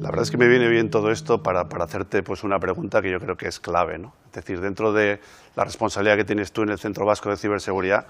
La verdad es que me viene bien todo esto para, hacerte pues, una pregunta que yo creo que es clave. ¿no? Es decir, dentro de la responsabilidad que tienes tú en el Centro Vasco de Ciberseguridad,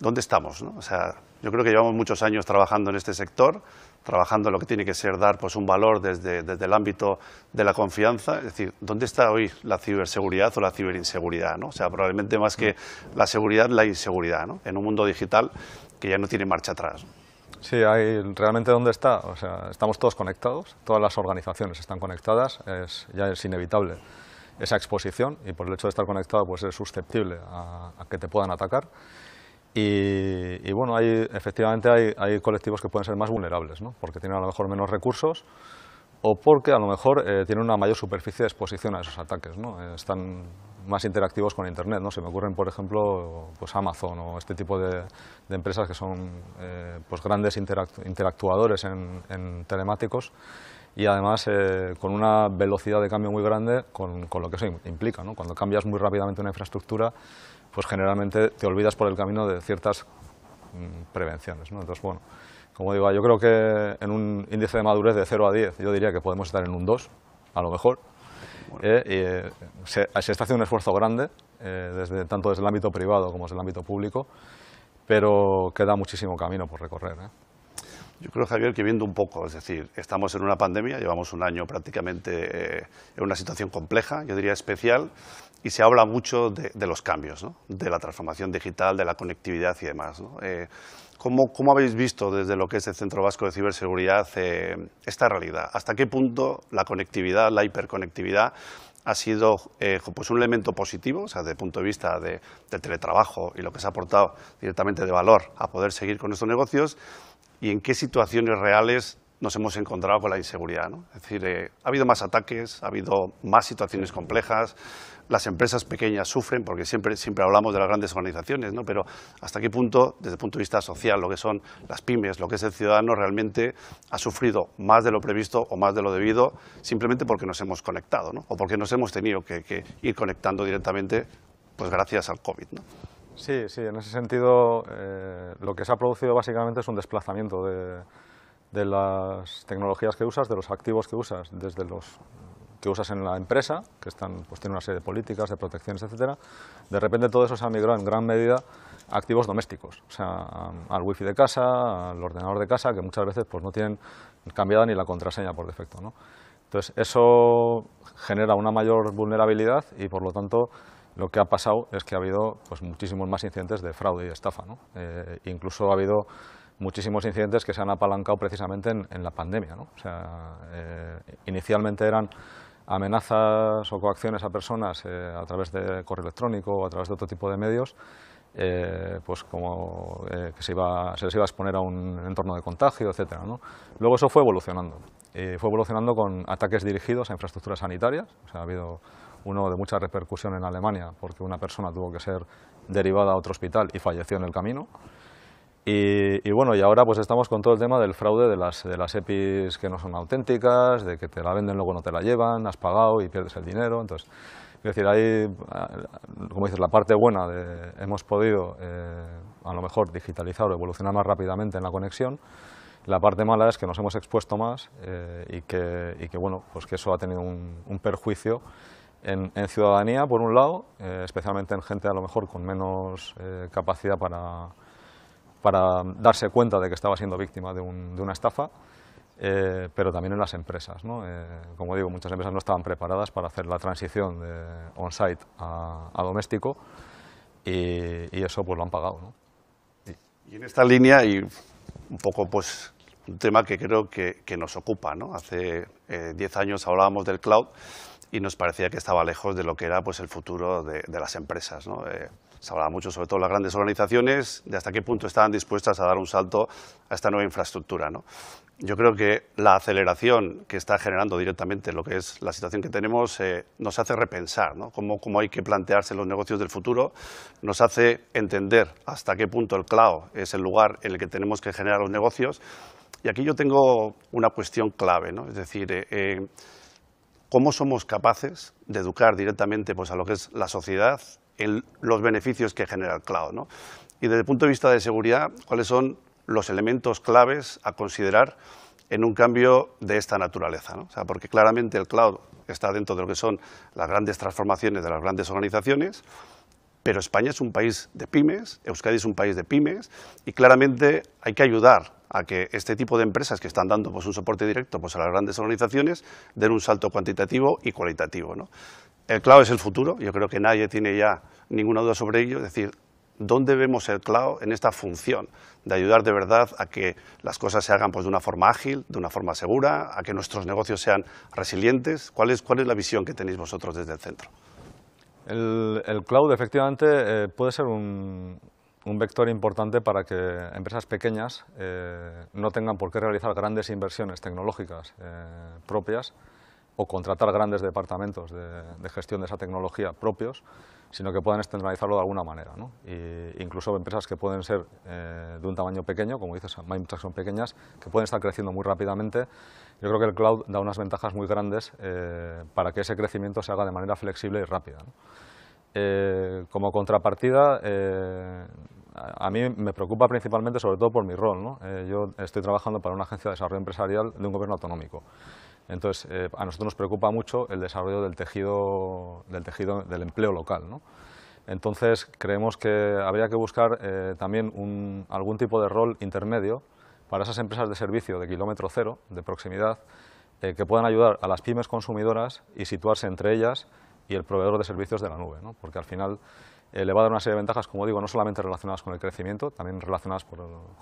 ¿dónde estamos? sea, yo creo que llevamos muchos años trabajando en este sector, trabajando en lo que tiene que ser dar pues, un valor desde, el ámbito de la confianza. Es decir, ¿dónde está hoy la ciberseguridad o la ciberinseguridad? ¿no? O sea, probablemente más que la seguridad, la inseguridad. En un mundo digital que ya no tiene marcha atrás. Sí, hay, realmente dónde está. O sea, estamos todos conectados, todas las organizaciones están conectadas, ya es inevitable esa exposición y por el hecho de estar conectado pues es susceptible a, que te puedan atacar. Y, bueno, hay, efectivamente hay, colectivos que pueden ser más vulnerables, ¿no? porque tienen a lo mejor menos recursos o porque a lo mejor eh, tienen una mayor superficie de exposición a esos ataques. ¿no? Eh, están más interactivos con Internet. ¿no? Se me ocurren, por ejemplo, pues Amazon o este tipo de, empresas que son eh, pues grandes interactuadores en, telemáticos y además eh, con una velocidad de cambio muy grande con, lo que eso implica. ¿no? Cuando cambias muy rápidamente una infraestructura, pues generalmente te olvidas por el camino de ciertas mm, prevenciones. Entonces, bueno, como digo, yo creo que en un índice de madurez de 0 a 10, yo diría que podemos estar en un 2, a lo mejor, eh, eh, se, está haciendo un esfuerzo grande, eh, desde, tanto desde el ámbito privado como desde el ámbito público, pero queda muchísimo camino por recorrer. Yo creo, Javier, que viendo un poco, es decir, estamos en una pandemia, llevamos un año prácticamente en una situación compleja, yo diría especial, y se habla mucho de, los cambios, de la transformación digital, de la conectividad y demás. ¿no? ¿Cómo, habéis visto desde lo que es el Centro Vasco de Ciberseguridad eh, esta realidad? ¿Hasta qué punto la conectividad, la hiperconectividad, ha sido eh, pues un elemento positivo, o sea, desde el punto de vista de, del teletrabajo y lo que se ha aportado directamente de valor a poder seguir con estos negocios? ¿Y en qué situaciones reales nos hemos encontrado con la inseguridad? Es decir, eh, ¿ha habido más ataques? ¿Ha habido más situaciones complejas? las empresas pequeñas sufren, porque siempre, siempre hablamos de las grandes organizaciones, ¿no? pero hasta qué punto, desde el punto de vista social, lo que son las pymes, lo que es el ciudadano, realmente ha sufrido más de lo previsto o más de lo debido, simplemente porque nos hemos conectado, ¿no? o porque nos hemos tenido que, ir conectando directamente, pues gracias al COVID. ¿no? Sí, sí, en ese sentido eh, lo que se ha producido básicamente es un desplazamiento de las tecnologías que usas, de los activos que usas, desde los que usas en la empresa, que están, pues tiene una serie de políticas, de protecciones, etcétera, de repente todo eso se ha migrado en gran medida a activos domésticos, o sea, al wifi de casa, al ordenador de casa, que muchas veces pues, no tienen cambiada ni la contraseña por defecto. Entonces, eso genera una mayor vulnerabilidad y, por lo tanto, lo que ha pasado es que ha habido pues, muchísimos más incidentes de fraude y estafa. Eh, incluso ha habido muchísimos incidentes que se han apalancado precisamente en, la pandemia. O sea, eh, inicialmente eran amenazas o coacciones a personas eh, a través de correo electrónico o a través de otro tipo de medios, eh, pues como eh, que se, iba, se les iba a exponer a un entorno de contagio, etc. Luego eso fue evolucionando. fue evolucionando con ataques dirigidos a infraestructuras sanitarias. ha habido uno de mucha repercusión en Alemania porque una persona tuvo que ser derivada a otro hospital y falleció en el camino. Y, bueno, y ahora pues estamos con todo el tema del fraude de las, de las EPIs que no son auténticas, de que te la venden, luego no te la llevan, has pagado y pierdes el dinero. Entonces, es decir, ahí, eh, como dices, la parte buena de hemos podido eh, a lo mejor digitalizar o evolucionar más rápidamente en la conexión. La parte mala es que nos hemos expuesto más eh, y, que, y, que, bueno, pues que eso ha tenido un, perjuicio en, ciudadanía, por un lado, especialmente en gente a lo mejor con menos capacidad para para darse cuenta de que estaba siendo víctima de, una estafa, eh, pero también en las empresas. Eh, como digo, muchas empresas no estaban preparadas para hacer la transición de on-site a, doméstico y, eso pues lo han pagado. Y, en esta línea, y un poco pues un tema que creo que, nos ocupa, hace 10 eh, años hablábamos del cloud, y nos parecía que estaba lejos de lo que era pues, el futuro de, de las empresas. ¿no? Eh, se hablaba mucho, sobre todo las grandes organizaciones, de hasta qué punto estaban dispuestas a dar un salto a esta nueva infraestructura. ¿no? Yo creo que la aceleración que está generando directamente lo que es la situación que tenemos eh, nos hace repensar ¿no? cómo, cómo, hay que plantearse los negocios del futuro, nos hace entender hasta qué punto el cloud es el lugar en el que tenemos que generar los negocios. Y aquí yo tengo una cuestión clave, ¿no? es decir, eh, cómo somos capaces de educar directamente pues, a lo que es la sociedad en los beneficios que genera el cloud. Y desde el punto de vista de seguridad, ¿cuáles son los elementos claves a considerar en un cambio de esta naturaleza? porque claramente el cloud está dentro de lo que son las grandes transformaciones de las grandes organizaciones, pero España es un país de pymes, Euskadi es un país de pymes, y claramente hay que ayudar a que este tipo de empresas que están dando pues, un soporte directo pues, a las grandes organizaciones den un salto cuantitativo y cualitativo. El cloud es el futuro, yo creo que nadie tiene ya ninguna duda sobre ello, es decir, ¿dónde vemos el cloud en esta función de ayudar de verdad a que las cosas se hagan pues, de una forma ágil, de una forma segura, a que nuestros negocios sean resilientes? ¿Cuál es, cuál es la visión que tenéis vosotros desde el centro? El, cloud efectivamente eh, puede ser un, vector importante para que empresas pequeñas eh, no tengan por qué realizar grandes inversiones tecnológicas eh, propias o contratar grandes departamentos de, gestión de esa tecnología propios, sino que puedan externalizarlo de alguna manera. incluso empresas que pueden ser de un tamaño pequeño, como dices, son pequeñas, que pueden estar creciendo muy rápidamente yo creo que el cloud da unas ventajas muy grandes eh, para que ese crecimiento se haga de manera flexible y rápida. Eh, como contrapartida, eh, a mí me preocupa principalmente, sobre todo por mi rol. yo estoy trabajando para una agencia de desarrollo empresarial de un gobierno autonómico. Entonces, a nosotros nos preocupa mucho el desarrollo del tejido del, tejido, del empleo local. Entonces, creemos que habría que buscar también algún tipo de rol intermedio para esas empresas de servicio de kilómetro cero, de proximidad, eh, que puedan ayudar a las pymes consumidoras y situarse entre ellas y el proveedor de servicios de la nube, porque al final eh, le va a dar una serie de ventajas, como digo, no solamente relacionadas con el crecimiento, también relacionadas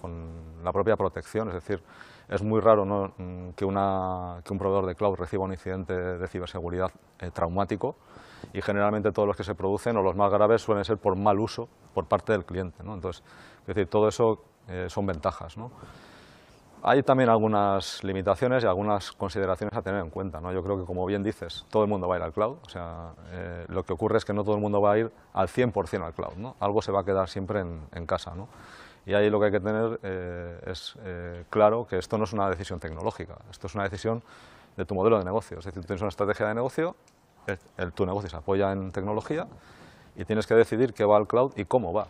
con la propia protección, es decir, es muy raro mm, que, que, un proveedor de cloud reciba un incidente de ciberseguridad eh, traumático y generalmente todos los que se producen o los más graves suelen ser por mal uso por parte del cliente. Entonces, es decir, todo eso son ventajas. Hay también algunas limitaciones y algunas consideraciones a tener en cuenta. ¿no? Yo creo que, como bien dices, todo el mundo va a ir al cloud. O sea, eh, lo que ocurre es que no todo el mundo va a ir al 100% al cloud. ¿no? Algo se va a quedar siempre en, casa. ¿no? Y ahí lo que hay que tener eh, es eh, claro que esto no es una decisión tecnológica. Esto es una decisión de tu modelo de negocio. Es decir, tú tienes una estrategia de negocio, el, tu negocio se apoya en tecnología y tienes que decidir qué va al cloud y cómo va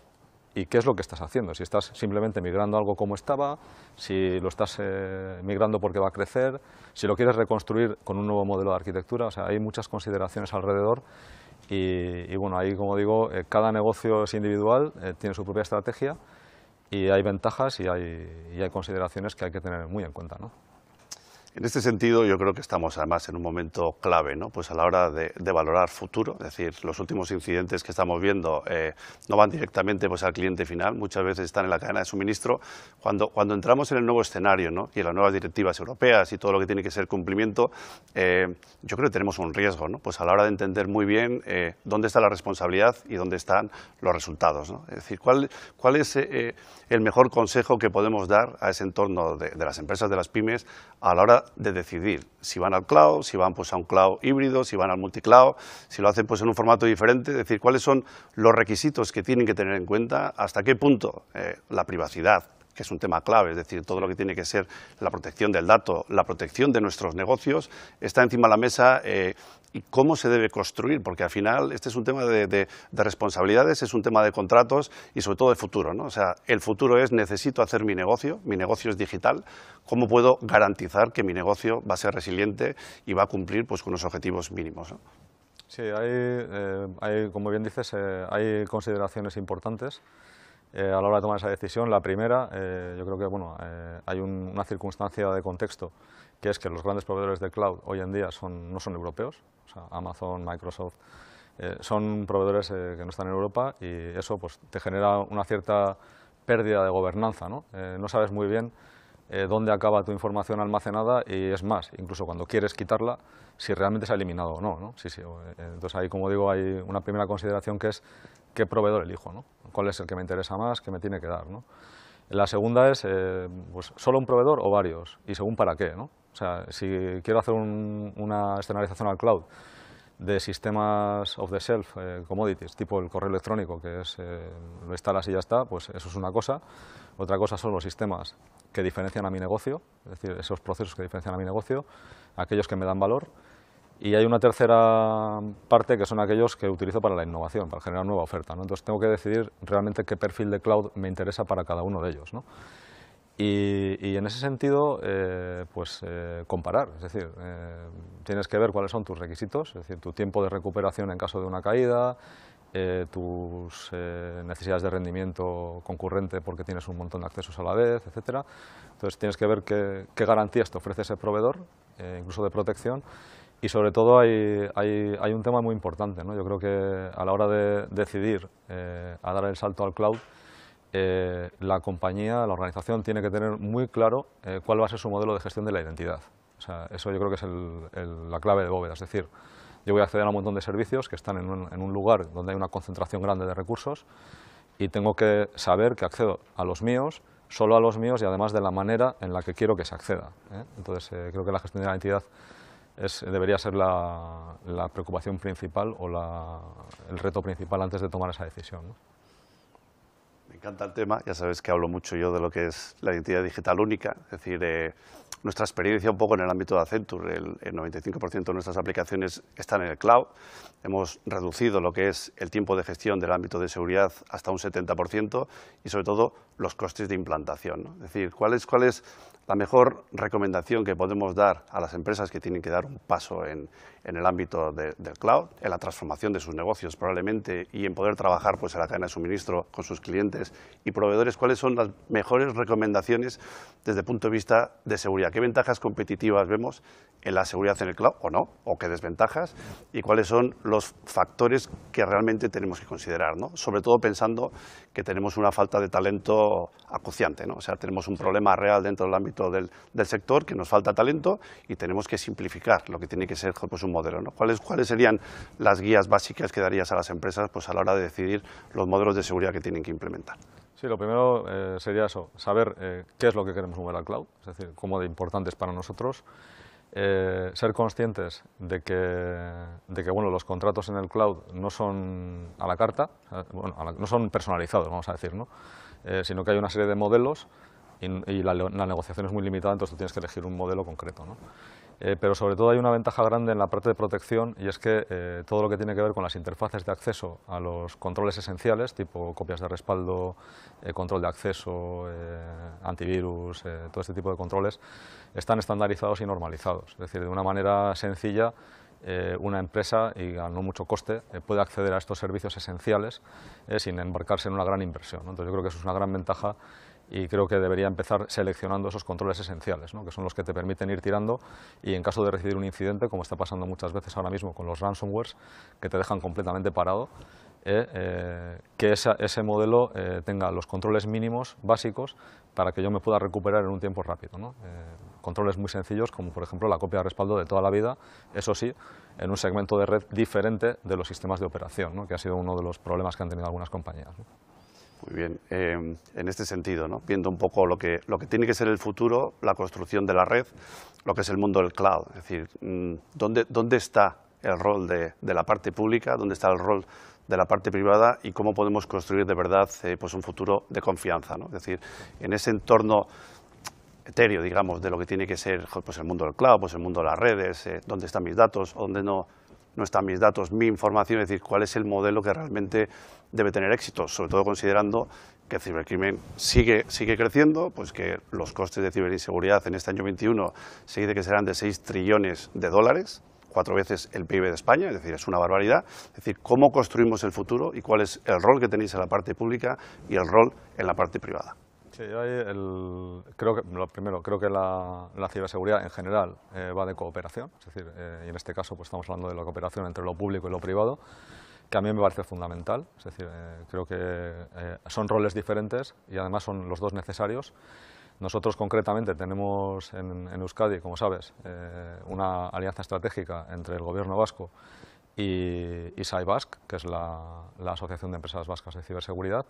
y qué es lo que estás haciendo. Si estás simplemente migrando algo como estaba, si lo estás eh, migrando porque va a crecer, si lo quieres reconstruir con un nuevo modelo de arquitectura, o sea, hay muchas consideraciones alrededor y, bueno, ahí como digo, eh, cada negocio es individual, eh, tiene su propia estrategia y hay ventajas y hay, y hay consideraciones que hay que tener muy en cuenta. ¿no? En este sentido, yo creo que estamos además en un momento clave, ¿no? pues a la hora de, valorar futuro, es decir, los últimos incidentes que estamos viendo eh, no van directamente pues, al cliente final, muchas veces están en la cadena de suministro. Cuando, cuando entramos en el nuevo escenario ¿no? y en las nuevas directivas europeas y todo lo que tiene que ser cumplimiento, eh, yo creo que tenemos un riesgo ¿no? pues a la hora de entender muy bien eh, dónde está la responsabilidad y dónde están los resultados. Es decir, cuál, cuál es el mejor consejo que podemos dar a ese entorno de, de las empresas, de las pymes, a la hora de decidir si van al cloud, si van pues, a un cloud híbrido, si van al multicloud, si lo hacen pues, en un formato diferente, es decir, cuáles son los requisitos que tienen que tener en cuenta, hasta qué punto eh, la privacidad, que es un tema clave, es decir, todo lo que tiene que ser la protección del dato, la protección de nuestros negocios, está encima de la mesa eh, y cómo se debe construir, porque al final este es un tema de, responsabilidades, es un tema de contratos y sobre todo de futuro. ¿no? O sea, el futuro es necesito hacer mi negocio, mi negocio es digital, ¿cómo puedo garantizar que mi negocio va a ser resiliente y va a cumplir pues, con los objetivos mínimos? Sí, eh, hay, como bien dices, eh, hay consideraciones importantes. Eh, a la hora de tomar esa decisión. La primera, yo creo que bueno, hay una circunstancia de contexto que es que los grandes proveedores de cloud hoy en día no son europeos, o sea, Amazon, Microsoft, eh, son proveedores eh, que no están en Europa y eso pues, te genera una cierta pérdida de gobernanza. No, eh, no sabes muy bien dónde acaba tu información almacenada y es más, incluso cuando quieres quitarla, si realmente se ha eliminado o no. ¿no? Sí, sí, entonces ahí, como digo, hay una primera consideración que es qué proveedor elijo, ¿no? cuál es el que me interesa más, qué me tiene que dar. ¿no? La segunda es, eh, pues, ¿solo un proveedor o varios? Y según para qué, ¿no? si quiero hacer una escenarización al cloud de sistemas off-the-shelf, eh, commodities, tipo el correo electrónico, que es eh, lo instalas y ya está, pues eso es una cosa. Otra cosa son los sistemas que diferencian a mi negocio, es decir, esos procesos que diferencian a mi negocio, aquellos que me dan valor, y hay una tercera parte que son aquellos que utilizo para la innovación, para generar nueva oferta. ¿no? Entonces tengo que decidir realmente qué perfil de cloud me interesa para cada uno de ellos. ¿no? Y, y, en ese sentido, eh, pues eh, comparar, es decir, eh, tienes que ver cuáles son tus requisitos, es decir, tu tiempo de recuperación en caso de una caída, tus necesidades de rendimiento concurrente porque tienes un montón de accesos a la vez, etcétera. Entonces tienes que ver qué, qué garantías te ofrece ese proveedor, incluso de protección, y sobre todo hay, un tema muy importante, yo creo que a la hora de decidir eh, a dar el salto al cloud, eh, la compañía, la organización tiene que tener muy claro eh, cuál va a ser su modelo de gestión de la identidad. O sea, eso yo creo que es la clave de bóveda, es decir, yo voy a acceder a un montón de servicios que están en un lugar donde hay una concentración grande de recursos y tengo que saber que accedo a los míos, solo a los míos y además de la manera en la que quiero que se acceda. Entonces creo que la gestión de la identidad debería ser la, preocupación principal o el reto principal antes de tomar esa decisión. Me encanta el tema, ya sabes que hablo mucho yo de lo que es la identidad digital única, es decir, eh, nuestra experiencia un poco en el ámbito de Accenture, el, 95% de nuestras aplicaciones están en el cloud, hemos reducido lo que es el tiempo de gestión del ámbito de seguridad hasta un 70% y sobre todo los costes de implantación, es decir, ¿cuál es, la mejor recomendación que podemos dar a las empresas que tienen que dar un paso en, el ámbito del cloud, en la transformación de sus negocios probablemente y en poder trabajar pues, en la cadena de suministro con sus clientes y proveedores, cuáles son las mejores recomendaciones desde el punto de vista de seguridad. ¿Qué ventajas competitivas vemos en la seguridad en el cloud o no? ¿O qué desventajas? ¿Y cuáles son los factores que realmente tenemos que considerar? ¿no? Sobre todo pensando que tenemos una falta de talento acuciante, ¿no? o sea, tenemos un problema real dentro del ámbito del, sector que nos falta talento y tenemos que simplificar lo que tiene que ser pues, un modelo. ¿no? ¿Cuáles, ¿Cuáles serían las guías básicas que darías a las empresas pues, a la hora de decidir los modelos de seguridad que tienen que implementar? Sí, lo primero eh, sería eso, saber eh, qué es lo que queremos mover al cloud, es decir, cómo de importantes para nosotros. Eh, ser conscientes de que, de que bueno, los contratos en el cloud no son a la carta, bueno, no son personalizados, vamos a decir, ¿no? sino que hay una serie de modelos y, la, negociación es muy limitada, entonces tú tienes que elegir un modelo concreto. ¿no? Eh, pero sobre todo hay una ventaja grande en la parte de protección y es que eh, todo lo que tiene que ver con las interfaces de acceso a los controles esenciales, tipo copias de respaldo, eh, control de acceso, antivirus, todo este tipo de controles, están estandarizados y normalizados. Es decir, de una manera sencilla, una empresa, y a no mucho coste, puede acceder a estos servicios esenciales sin embarcarse en una gran inversión. Entonces yo creo que eso es una gran ventaja y creo que debería empezar seleccionando esos controles esenciales, que son los que te permiten ir tirando y en caso de recibir un incidente, como está pasando muchas veces ahora mismo con los ransomwares, que te dejan completamente parado, eh, eh, que ese modelo eh, tenga los controles mínimos básicos para que yo me pueda recuperar en un tiempo rápido. controles muy sencillos como por ejemplo la copia de respaldo de toda la vida, eso sí, en un segmento de red diferente de los sistemas de operación, que ha sido uno de los problemas que han tenido algunas compañías. Muy bien. Eh, en este sentido, viendo un poco lo que, lo que tiene que ser el futuro, la construcción de la red, lo que es el mundo del cloud. Es decir, mm, ¿dónde, dónde está el rol de, la parte pública? ¿Dónde está el rol de la parte privada y cómo podemos construir de verdad eh, pues un futuro de confianza. ¿no? Es decir, en ese entorno etéreo, digamos, de lo que tiene que ser pues el mundo del cloud, pues el mundo de las redes, eh, dónde están mis datos, dónde no no están mis datos, mi información, es decir, cuál es el modelo que realmente debe tener éxito, sobre todo considerando que el cibercrimen sigue, sigue creciendo, pues que los costes de ciberinseguridad en este año 21 se dice que serán de 6 trillones de dólares, cuatro veces el PIB de España, es decir, es una barbaridad. Es decir, cómo construimos el futuro y cuál es el rol que tenéis en la parte pública y el rol en la parte privada creo que, lo primero, creo que la, ciberseguridad en general eh, va de cooperación, es decir, eh, y en este caso pues, estamos hablando de la cooperación entre lo público y lo privado, que a mí me parece fundamental, es decir, eh, creo que son roles diferentes y además son los dos necesarios. Nosotros concretamente tenemos en Euskadi, como sabes, una alianza estratégica entre el gobierno vasco y, y que es la, Asociación de Empresas Vascas de Ciberseguridad,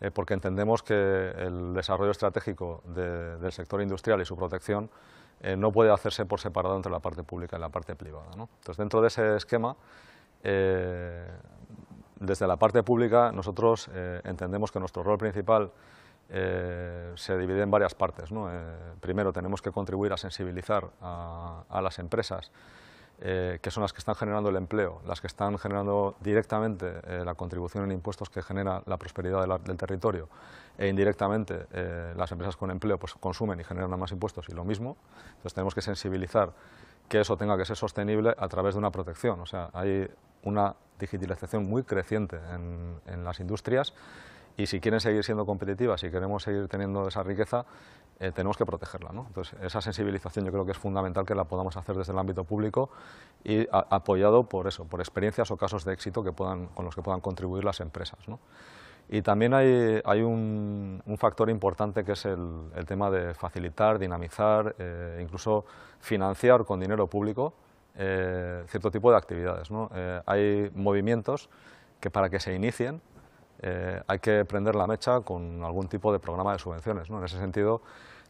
eh, porque entendemos que el desarrollo estratégico del sector industrial y su protección eh, no puede hacerse por separado entre la parte pública y la parte privada. Entonces, dentro de ese esquema, eh, desde la parte pública, nosotros entendemos que nuestro rol principal se divide en varias partes. primero, tenemos que contribuir a sensibilizar a las empresas eh, que son las que están generando el empleo, las que están generando directamente eh, la contribución en impuestos que genera la prosperidad del territorio e indirectamente eh, las empresas con empleo pues, consumen y generan más impuestos y lo mismo. Entonces tenemos que sensibilizar que eso tenga que ser sostenible a través de una protección. O sea, hay una digitalización muy creciente en las industrias y si quieren seguir siendo competitivas, y queremos seguir teniendo esa riqueza, eh, tenemos que protegerla. Entonces, esa sensibilización yo creo que es fundamental que la podamos hacer desde el ámbito público y apoyado por eso, por experiencias o casos de éxito que puedan, con los que puedan contribuir las empresas. Y también hay, hay un, factor importante que es el, tema de facilitar, dinamizar, eh, incluso financiar con dinero público eh, cierto tipo de actividades. hay movimientos que para que se inicien eh, hay que prender la mecha con algún tipo de programa de subvenciones. En ese sentido,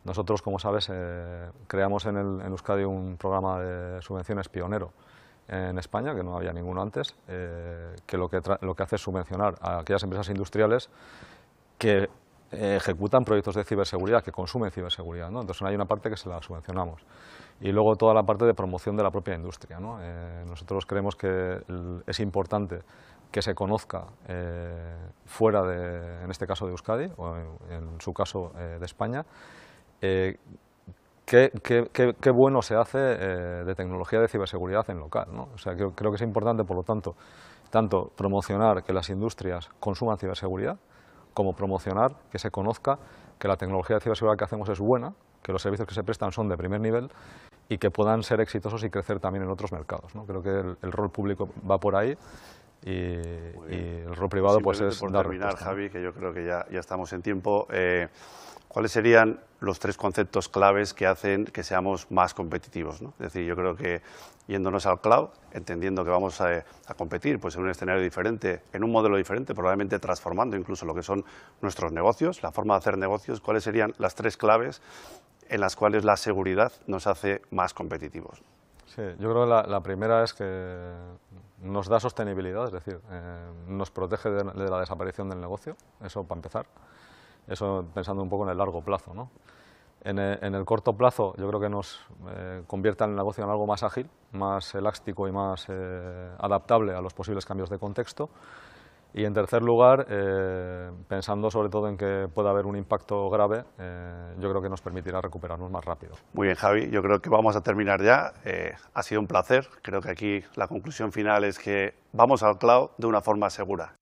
nosotros, como sabes, eh, creamos en, el, Euskadi un programa de subvenciones pionero en España, que no había ninguno antes, eh, que, lo que lo que hace es subvencionar a aquellas empresas industriales que ejecutan proyectos de ciberseguridad, que consumen ciberseguridad. ¿no? Entonces hay una parte que se la subvencionamos. Y luego toda la parte de promoción de la propia industria. nosotros creemos que es importante que se conozca eh, fuera de, en este caso de Euskadi, o en, su caso eh, de España, eh, qué, bueno se hace de tecnología de ciberseguridad en local. O sea, creo, que es importante, por lo tanto, tanto promocionar que las industrias consuman ciberseguridad, como promocionar que se conozca que la tecnología de ciberseguridad que hacemos es buena, que los servicios que se prestan son de primer nivel y que puedan ser exitosos y crecer también en otros mercados. Creo que el rol público va por ahí y, el rol privado pues es por terminar, Javi, que yo creo que ya, estamos en tiempo. Eh, ¿Cuáles serían los tres conceptos claves que hacen que seamos más competitivos? Es decir, yo creo que yéndonos al cloud, entendiendo que vamos a, competir pues, en un escenario diferente, en un modelo diferente, probablemente transformando incluso lo que son nuestros negocios, la forma de hacer negocios, ¿cuáles serían las tres claves en las cuales la seguridad nos hace más competitivos? Sí, yo creo que la primera es que nos da sostenibilidad, es decir, eh, nos protege de, la desaparición del negocio, eso para empezar, eso pensando un poco en el largo plazo. Eh, en, el, corto plazo yo creo que nos eh, convierta el negocio en algo más ágil, más elástico y más adaptable a los posibles cambios de contexto y en tercer lugar, eh, pensando sobre todo en que pueda haber un impacto grave, eh, yo creo que nos permitirá recuperarnos más rápido. Muy bien, Javi, yo creo que vamos a terminar ya. Eh, ha sido un placer. Creo que aquí la conclusión final es que vamos al cloud de una forma segura.